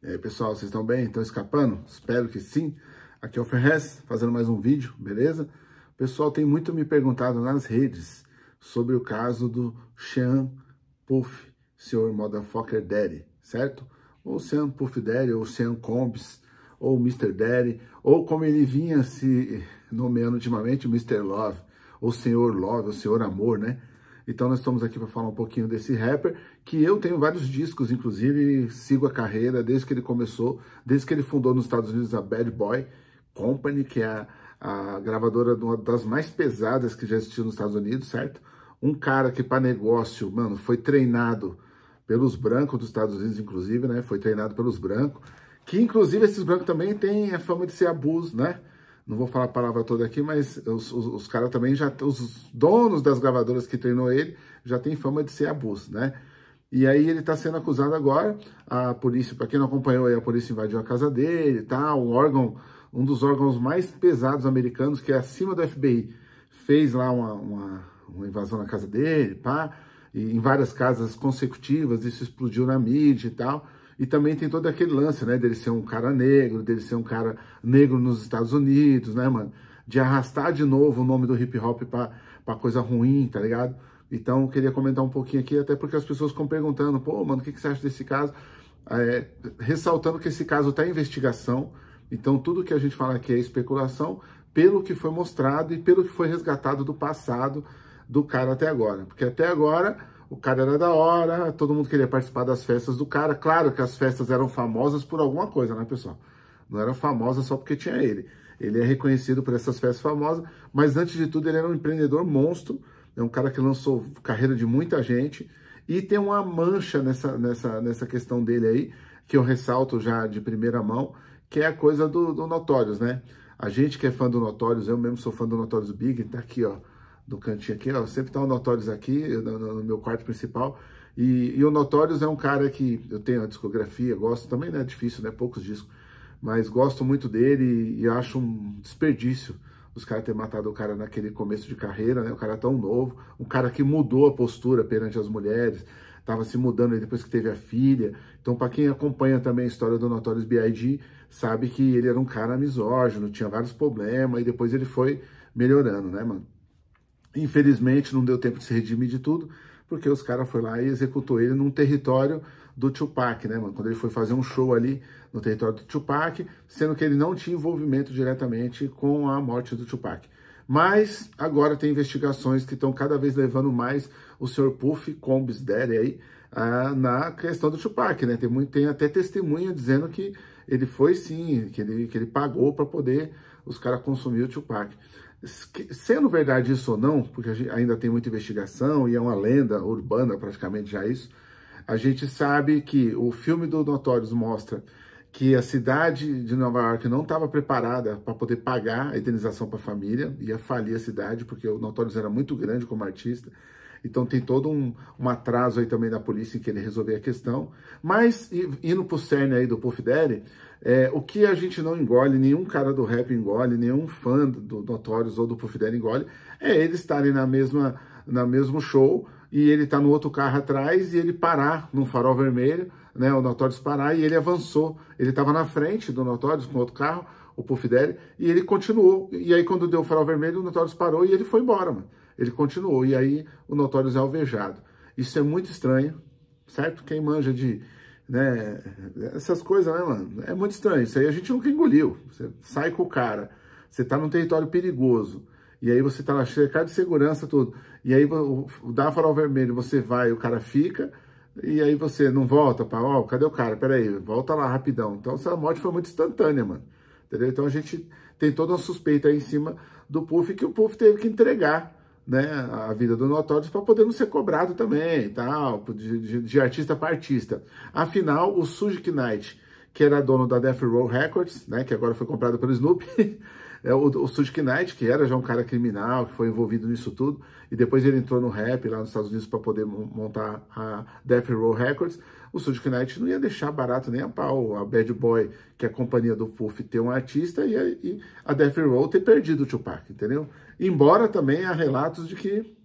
E aí, pessoal, vocês estão bem? Estão escapando? Espero que sim. Aqui é o Ferrez, fazendo mais um vídeo, beleza? O pessoal tem muito me perguntado nas redes sobre o caso do Sean Puff, senhor Motherfucker Daddy, certo? Ou Sean Puff Daddy, ou Sean Combs, ou Mr. Daddy, ou como ele vinha se nomeando ultimamente, Mr. Love, ou Senhor Love, ou Senhor Amor, né? Então nós estamos aqui para falar um pouquinho desse rapper, que eu tenho vários discos, inclusive sigo a carreira desde que ele começou, desde que ele fundou nos Estados Unidos a Bad Boy Company, que é a, a gravadora das mais pesadas que já existiu nos Estados Unidos, certo? Um cara que para negócio, mano, foi treinado pelos brancos dos Estados Unidos, inclusive, né? Foi treinado pelos brancos, que inclusive esses brancos também têm a fama de ser abuso, né? não vou falar a palavra toda aqui, mas os, os, os caras também já, os donos das gravadoras que treinou ele, já tem fama de ser abuso, né? E aí ele está sendo acusado agora, a polícia, para quem não acompanhou aí, a polícia invadiu a casa dele tá, tal, um órgão, um dos órgãos mais pesados americanos, que é acima do FBI, fez lá uma, uma, uma invasão na casa dele, pá, e em várias casas consecutivas, isso explodiu na mídia e tal, e também tem todo aquele lance, né, dele ser um cara negro, dele ser um cara negro nos Estados Unidos, né, mano? De arrastar de novo o nome do hip hop pra, pra coisa ruim, tá ligado? Então, queria comentar um pouquinho aqui, até porque as pessoas ficam perguntando, pô, mano, o que, que você acha desse caso? É, ressaltando que esse caso está em investigação, então tudo que a gente fala aqui é especulação, pelo que foi mostrado e pelo que foi resgatado do passado do cara até agora. Porque até agora o cara era da hora, todo mundo queria participar das festas do cara. Claro que as festas eram famosas por alguma coisa, né, pessoal? Não era famosa só porque tinha ele. Ele é reconhecido por essas festas famosas, mas antes de tudo ele era um empreendedor monstro, é um cara que lançou carreira de muita gente e tem uma mancha nessa, nessa, nessa questão dele aí, que eu ressalto já de primeira mão, que é a coisa do, do Notórios, né? A gente que é fã do Notórios, eu mesmo sou fã do Notórios Big, tá aqui, ó do cantinho aqui, ó, sempre tá o Notórios aqui, no, no, meu quarto principal, e, e o Notórios é um cara que eu tenho a discografia, gosto, também né? é difícil, né, poucos discos, mas gosto muito dele e, e acho um desperdício os caras terem matado o cara naquele começo de carreira, né, o cara tão novo, um cara que mudou a postura perante as mulheres, estava se mudando depois que teve a filha. Então, para quem acompanha também a história do Notorious B.I.G., sabe que ele era um cara misógino, tinha vários problemas, e depois ele foi melhorando, né, mano? Infelizmente, não deu tempo de se redimir de tudo, porque os caras foram lá e executou ele num território do Tupac, né, mano? Quando ele foi fazer um show ali no território do Tupac, sendo que ele não tinha envolvimento diretamente com a morte do Tupac. Mas agora tem investigações que estão cada vez levando mais o Sr. Puff Combs Daddy aí ah, na questão do Tupac, né? Tem, muito, tem até testemunha dizendo que ele foi sim, que ele, que ele pagou para poder os caras consumir o Tupac. Sendo verdade isso ou não, porque ainda tem muita investigação e é uma lenda urbana praticamente já isso, a gente sabe que o filme do Notórios mostra que a cidade de Nova York não estava preparada para poder pagar a indenização para a família, ia falir a cidade, porque o Notorious era muito grande como artista, então tem todo um, um atraso aí também da polícia em que ele resolver a questão. Mas, indo pro cerne aí do Puff Daddy, é, o que a gente não engole, nenhum cara do rap engole, nenhum fã do Notorious ou do Puff Daddy engole, é eles estarem na mesma, na mesmo show e ele tá no outro carro atrás e ele parar num farol vermelho, né, o Notorious parar e ele avançou. Ele estava na frente do Notorious com outro carro, o Puff Daddy, e ele continuou. E aí quando deu o farol vermelho, o Notorious parou e ele foi embora, mano. Ele continuou, e aí o notório é alvejado. Isso é muito estranho, certo? Quem manja de. Né, essas coisas, né, mano? É muito estranho. Isso aí a gente nunca engoliu. Você sai com o cara, você tá num território perigoso, e aí você tá lá cercado de segurança todo, e aí dá farol vermelho, você vai, o cara fica, e aí você não volta para, ó, oh, cadê o cara? Pera aí, volta lá rapidão. Então essa morte foi muito instantânea, mano. Entendeu? Então a gente tem toda uma suspeita aí em cima do Puff que o Puff teve que entregar né, a vida do Notorious para poder não ser cobrado também, tal, de, de, de artista para artista. Afinal, o Sujic Knight, que era dono da Death Row Records, né, que agora foi comprado pelo Snoop, é, o, o Knight, que era já um cara criminal, que foi envolvido nisso tudo, e depois ele entrou no rap lá nos Estados Unidos para poder montar a Death Row Records, o Sujic Knight não ia deixar barato nem a pau a Bad Boy, que é a companhia do Puff, ter um artista e a, e a Death Row ter perdido o Tupac, entendeu? Embora também há relatos de que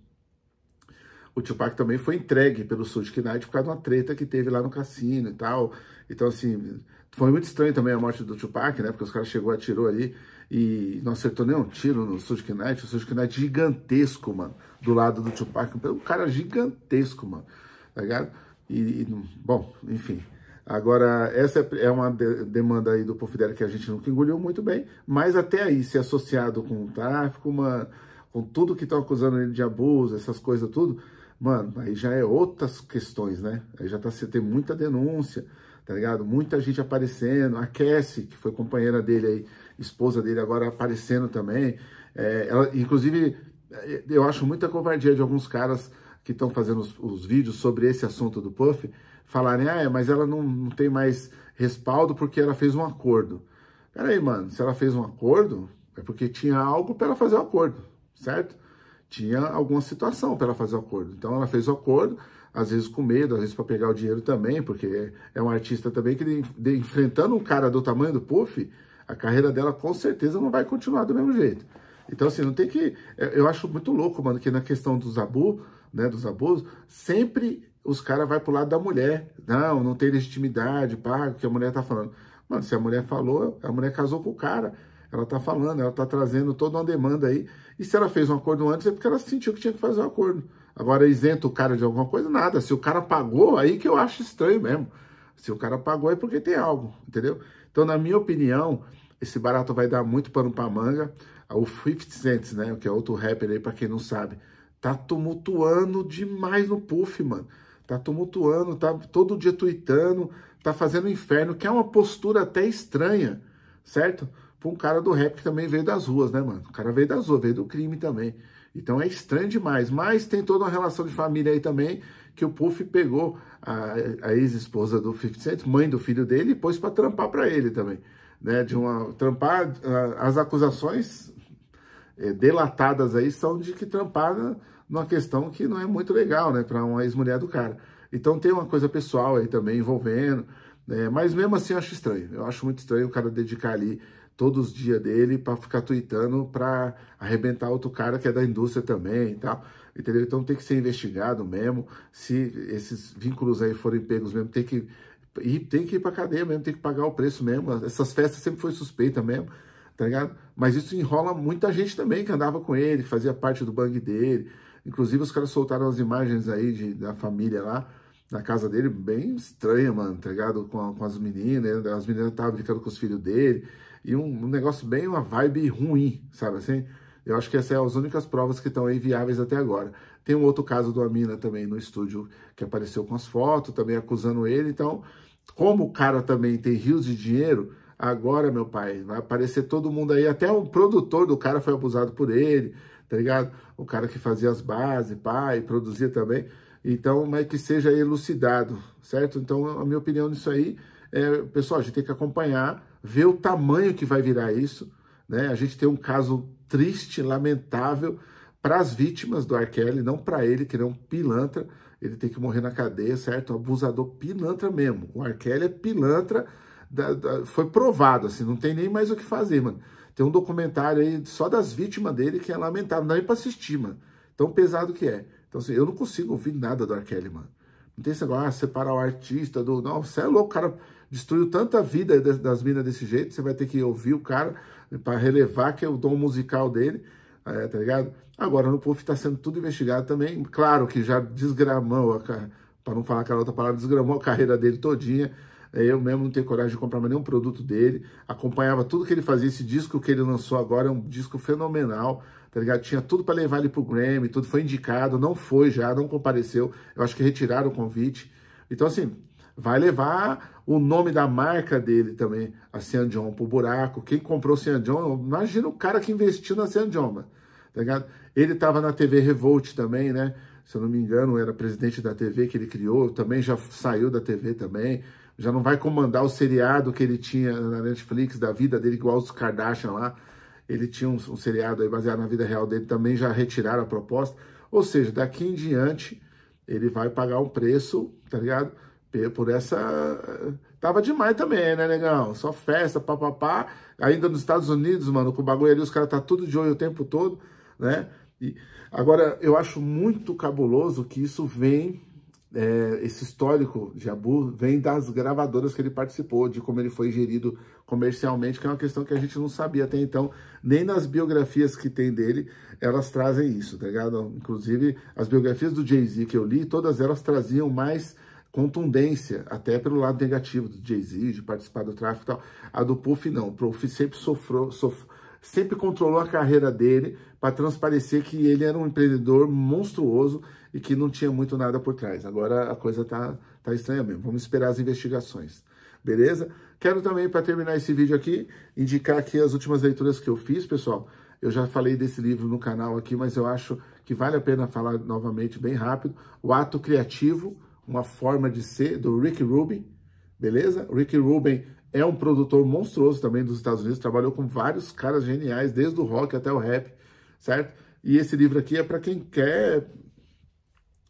o Tupac também foi entregue pelo Suge Knight por causa de uma treta que teve lá no cassino e tal. Então, assim, foi muito estranho também a morte do Tupac, né? Porque os caras chegou, atirou ali e não acertou nenhum tiro no Suge Knight. O Suge Knight gigantesco, mano, do lado do Tupac. Um cara gigantesco, mano, tá ligado? e, e bom, enfim, Agora, essa é, é uma de demanda aí do Porfidério que a gente nunca engoliu muito bem, mas até aí, se associado com o tráfico, mano com tudo que estão acusando ele de abuso, essas coisas tudo, mano, aí já é outras questões, né? Aí já tá se tem muita denúncia, tá ligado? Muita gente aparecendo, a Cassie, que foi companheira dele aí, esposa dele agora aparecendo também. É, ela, inclusive, é, eu acho muita covardia de alguns caras que estão fazendo os, os vídeos sobre esse assunto do Puff, falarem, ah, é, mas ela não, não tem mais respaldo porque ela fez um acordo. Peraí, mano, se ela fez um acordo, é porque tinha algo para ela fazer o um acordo, certo? Tinha alguma situação para ela fazer o um acordo. Então ela fez o um acordo, às vezes com medo, às vezes para pegar o dinheiro também, porque é um artista também que de, de, enfrentando um cara do tamanho do Puff, a carreira dela com certeza não vai continuar do mesmo jeito. Então, assim, não tem que. É, eu acho muito louco, mano, que na questão dos abusos, né, dos abusos, sempre os caras vão pro lado da mulher. Não, não tem legitimidade, pá, o que a mulher tá falando. Mano, se a mulher falou, a mulher casou com o cara. Ela tá falando, ela tá trazendo toda uma demanda aí. E se ela fez um acordo antes, é porque ela sentiu que tinha que fazer um acordo. Agora, isenta o cara de alguma coisa? Nada. Se o cara pagou, aí que eu acho estranho mesmo. Se o cara pagou, é porque tem algo, entendeu? Então, na minha opinião, esse barato vai dar muito pano pra manga. O 50 Cent, né, que é outro rapper aí, pra quem não sabe, tá tumultuando demais no Puff, mano tá tumultuando, tá todo dia tweetando, tá fazendo inferno, que é uma postura até estranha, certo? Pra um cara do rap que também veio das ruas, né, mano? O cara veio das ruas, veio do crime também. Então é estranho demais. Mas tem toda uma relação de família aí também, que o Puff pegou a, a ex-esposa do 50 Cent, mãe do filho dele, e pôs pra trampar pra ele também. Né, de uma trampar ah, as acusações é, delatadas aí são de que tramparam numa questão que não é muito legal, né, para uma ex-mulher do cara. Então tem uma coisa pessoal aí também envolvendo, né, mas mesmo assim eu acho estranho. Eu acho muito estranho o cara dedicar ali todos os dias dele para ficar tweetando para arrebentar outro cara que é da indústria também e tal. Entendeu? Então tem que ser investigado mesmo. Se esses vínculos aí forem pegos mesmo, tem que ir, tem que ir para cadeia mesmo, tem que pagar o preço mesmo. Essas festas sempre foi suspeita mesmo tá ligado? Mas isso enrola muita gente também que andava com ele, que fazia parte do bang dele. Inclusive, os caras soltaram as imagens aí de, da família lá, na casa dele, bem estranha, mano, tá ligado? Com, com as meninas, né? as meninas estavam brincando com os filhos dele. E um, um, negócio bem, uma vibe ruim, sabe assim? Eu acho que essas são é as únicas provas que estão aí viáveis até agora. Tem um outro caso do Amina também no estúdio que apareceu com as fotos, também acusando ele. Então, como o cara também tem rios de dinheiro, agora, meu pai. Vai aparecer todo mundo aí. Até o produtor do cara foi abusado por ele, tá ligado? O cara que fazia as bases, pai, produzia também. Então, mas que seja elucidado, certo? Então, a minha opinião nisso aí é, pessoal, a gente tem que acompanhar, ver o tamanho que vai virar isso, né? A gente tem um caso triste, lamentável para as vítimas do Arkeli, não para ele, que ele é um pilantra, ele tem que morrer na cadeia, certo? abusador pilantra mesmo. O Arkeli é pilantra, da, da, foi provado, assim, não tem nem mais o que fazer, mano. Tem um documentário aí só das vítimas dele que é lamentável, não dá nem pra assistir, mano. Tão pesado que é. Então, assim, eu não consigo ouvir nada do R. Kelly, mano. Não tem esse negócio, ah, separar o artista do. Não, você é louco, o cara destruiu tanta vida das minas desse jeito, você vai ter que ouvir o cara para relevar que é o dom musical dele, é, tá ligado? Agora, no povo tá sendo tudo investigado também. Claro que já desgramou, para não falar aquela outra palavra, desgramou a carreira dele todinha. É, eu mesmo não tenho coragem de comprar mais nenhum produto dele. Acompanhava tudo que ele fazia. Esse disco que ele lançou agora é um disco fenomenal, tá ligado? Tinha tudo para levar ele pro Grammy, tudo foi indicado, não foi já, não compareceu. Eu acho que retiraram o convite. Então, assim, vai levar o nome da marca dele também, a Sean John, pro buraco. Quem comprou Sean John, imagina o cara que investiu na Sean John, Tá ligado? Ele tava na TV Revolt também, né? Se eu não me engano, era presidente da TV que ele criou, também já saiu da TV também já não vai comandar o seriado que ele tinha na Netflix, da vida dele, igual os Kardashian lá. Ele tinha um, um seriado baseado na vida real dele, também já retiraram a proposta. Ou seja, daqui em diante, ele vai pagar um preço, tá ligado? Por essa. Tava demais também, né, negão? Só festa, papapá. Ainda nos Estados Unidos, mano, com o bagulho ali, os caras tá tudo de olho o tempo todo, né? E agora, eu acho muito cabuloso que isso vem é, esse histórico de Abu vem das gravadoras que ele participou, de como ele foi gerido comercialmente, que é uma questão que a gente não sabia até então, nem nas biografias que tem dele, elas trazem isso, tá ligado? Inclusive, as biografias do Jay-Z que eu li, todas elas traziam mais contundência, até pelo lado negativo do Jay-Z, de participar do tráfico e tal. A do Puff, não. O Puff sempre sofreu, sempre controlou a carreira dele para transparecer que ele era um empreendedor monstruoso e que não tinha muito nada por trás. Agora a coisa tá, tá estranha mesmo. Vamos esperar as investigações. Beleza? Quero também, para terminar esse vídeo aqui, indicar aqui as últimas leituras que eu fiz, pessoal. Eu já falei desse livro no canal aqui, mas eu acho que vale a pena falar novamente bem rápido. O Ato Criativo, Uma Forma de Ser, do Rick Rubin, beleza? Rick Rubin é um produtor monstruoso também dos Estados Unidos, trabalhou com vários caras geniais, desde o rock até o rap, certo? E esse livro aqui é para quem quer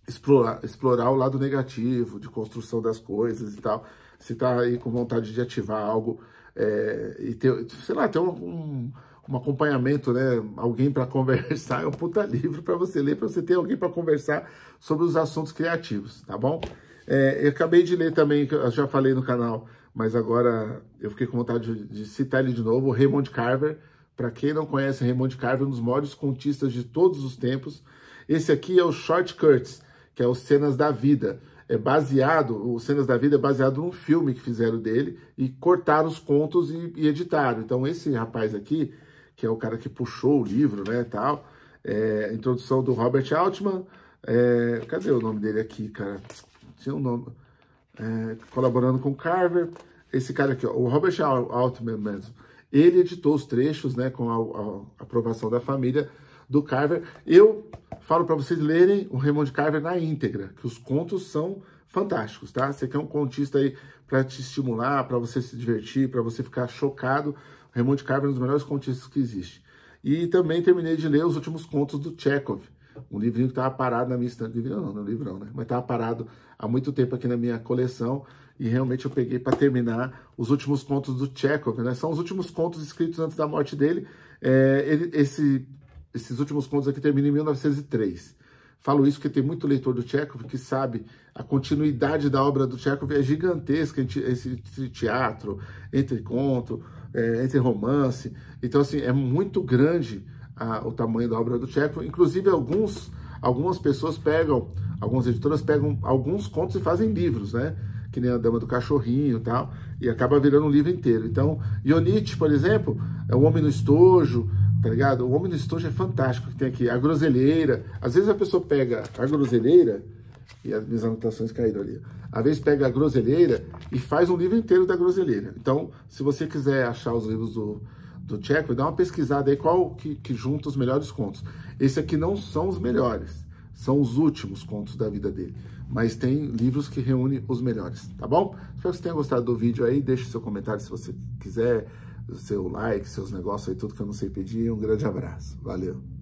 explorar, explorar o lado negativo de construção das coisas e tal. Se tá aí com vontade de ativar algo é, e ter, sei lá, ter um, um, acompanhamento, né? Alguém para conversar, é um puta livro para você ler, para você ter alguém para conversar sobre os assuntos criativos, tá bom? É, eu acabei de ler também, eu já falei no canal, mas agora eu fiquei com vontade de, de citar ele de novo, Raymond Carver. Para quem não conhece Raymond Carver, um dos maiores contistas de todos os tempos, esse aqui é o Short Cuts que é o Cenas da Vida. É baseado, o Cenas da Vida é baseado num filme que fizeram dele e cortaram os contos e, e editaram. Então esse rapaz aqui, que é o cara que puxou o livro, né, tal, é, introdução do Robert Altman, é, cadê o nome dele aqui, cara? Tinha um nome... É, colaborando com Carver, esse cara aqui, ó, o Robert Altman mesmo, ele editou os trechos, né, com a, a aprovação da família do Carver. Eu Falo para vocês lerem o Raymond Carver na íntegra, que os contos são fantásticos, tá? Você quer um contista aí para te estimular, para você se divertir, para você ficar chocado. Raymond Carver é um dos melhores contistas que existe. E também terminei de ler os últimos contos do Chekhov, um livrinho que estava parado na minha estante. Livrinho não, não livrão, né? Mas estava parado há muito tempo aqui na minha coleção e realmente eu peguei para terminar os últimos contos do Chekhov, né? São os últimos contos escritos antes da morte dele. É, ele, esse esses últimos contos aqui terminam em 1903. Falo isso porque tem muito leitor do Chekhov que sabe a continuidade da obra do Chekhov é gigantesca entre teatro, entre conto, é, entre romance. Então, assim, é muito grande a, o tamanho da obra do Chekhov. Inclusive, alguns, algumas pessoas pegam, algumas editoras pegam alguns contos e fazem livros, né? Que nem a Dama do Cachorrinho e tal, e acaba virando um livro inteiro. Então, Ionit, por exemplo, é O Homem no Estojo, tá ligado? O Homem do Estojo é fantástico que tem aqui. A groselheira. Às vezes a pessoa pega a groselheira, e as minhas anotações caíram ali. Às vezes pega a groselheira e faz um livro inteiro da groselheira. Então, se você quiser achar os livros do, do Tcheco, dá uma pesquisada aí qual que, que junta os melhores contos. Esse aqui não são os melhores, são os últimos contos da vida dele. Mas tem livros que reúne os melhores, tá bom? Espero que você tenha gostado do vídeo aí. Deixe seu comentário se você quiser seu like, seus negócios e tudo que eu não sei pedir. Um grande abraço. Valeu.